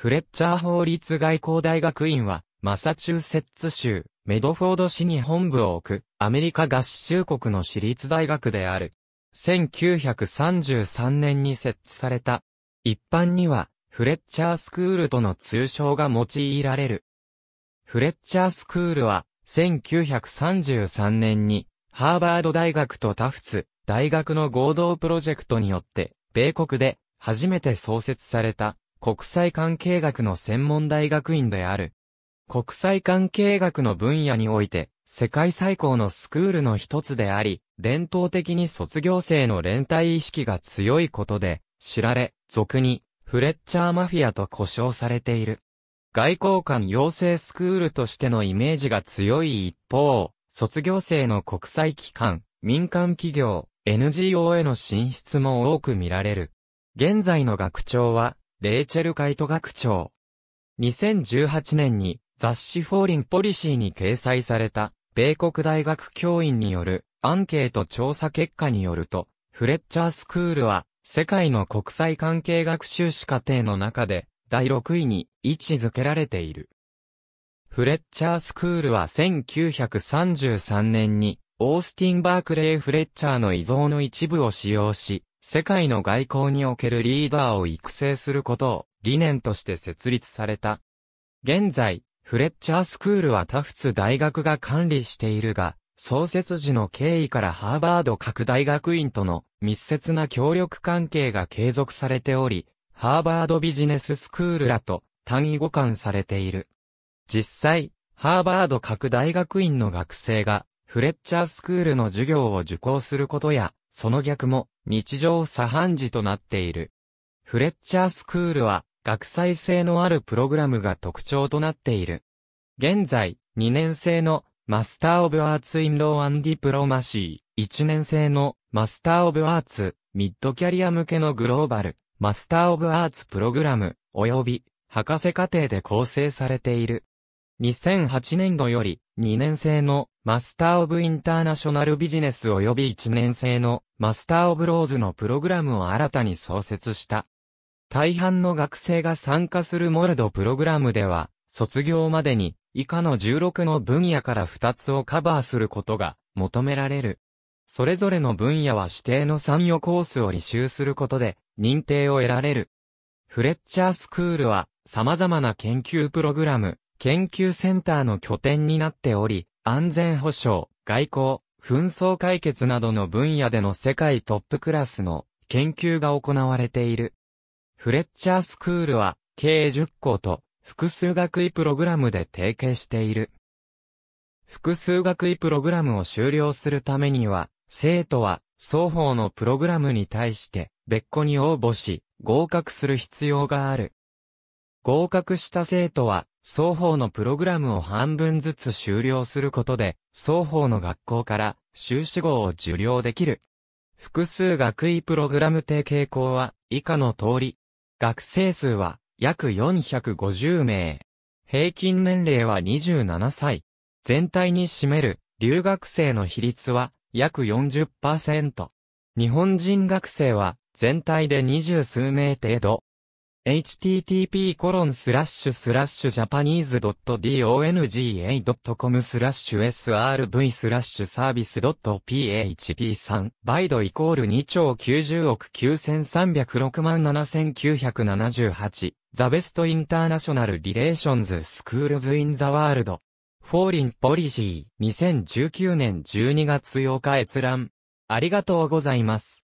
フレッチャー法律外交大学院は、マサチューセッツ州、メドフォード市に本部を置く、アメリカ合衆国の私立大学である。1933年に設置された。一般には、フレッチャースクールとの通称が用いられる。フレッチャースクールは、1933年に、ハーバード大学とタフツ、大学の合同プロジェクトによって、米国で、初めて創設された。国際関係学の専門大学院である。国際関係学の分野において、世界最高のスクールの一つであり、伝統的に卒業生の連帯意識が強いことで、知られ、俗に、フレッチャーマフィアと呼称されている。外交官養成スクールとしてのイメージが強い一方、卒業生の国際機関、民間企業、NGO への進出も多く見られる。現在の学長は、レイチェル・カイト学長。2018年に雑誌フォーリンポリシーに掲載された米国大学教員によるアンケート調査結果によると、フレッチャースクールは世界の国際関係学習士課程の中で第6位に位置づけられている。フレッチャースクールは1933年にオースティン・バークレイ・フレッチャーの遺像の一部を使用し、世界の外交におけるリーダーを育成することを理念として設立された。現在、フレッチャースクールはタフツ大学が管理しているが、創設時の経緯からハーバード各大学院との密接な協力関係が継続されており、ハーバードビジネススクールらと単位互換されている。実際、ハーバード各大学院の学生がフレッチャースクールの授業を受講することや、その逆も日常茶飯事となっている。フレッチャースクールは学際性のあるプログラムが特徴となっている。現在、2年生のマスター・オブ・アーツ・イン・ロー・アン・ディプロマシー、1年生のマスター・オブ・アーツ、ミッドキャリア向けのグローバル、マスター・オブ・アーツプログラム、及び、博士課程で構成されている。2008年度より、2年生のマスター・オブ・インターナショナル・ビジネス及び1年生のマスター・オブ・ローズのプログラムを新たに創設した。大半の学生が参加するモルドプログラムでは、卒業までに以下の16の分野から2つをカバーすることが求められる。それぞれの分野は指定の参与コースを履修することで認定を得られる。フレッチャースクールは様々な研究プログラム、研究センターの拠点になっており、安全保障、外交、紛争解決などの分野での世界トップクラスの研究が行われている。フレッチャースクールは計10校と複数学位プログラムで提携している。複数学位プログラムを終了するためには、生徒は双方のプログラムに対して別個に応募し、合格する必要がある。合格した生徒は双方のプログラムを半分ずつ終了することで、双方の学校から修士号を受領できる。複数学位プログラム提携校は以下の通り、学生数は約450名。平均年齢は27歳。全体に占める留学生の比率は約40%。日本人学生は全体で二十数名程度。http://japanese.dongA.com スラッシュ srv スラッシュサービス .php3 バイドイコール2兆90億9306万7978ザベストインターナショナルリレーションズスクールズインザワールドフォーリンポリシー2019年12月8日閲覧ありがとうございます。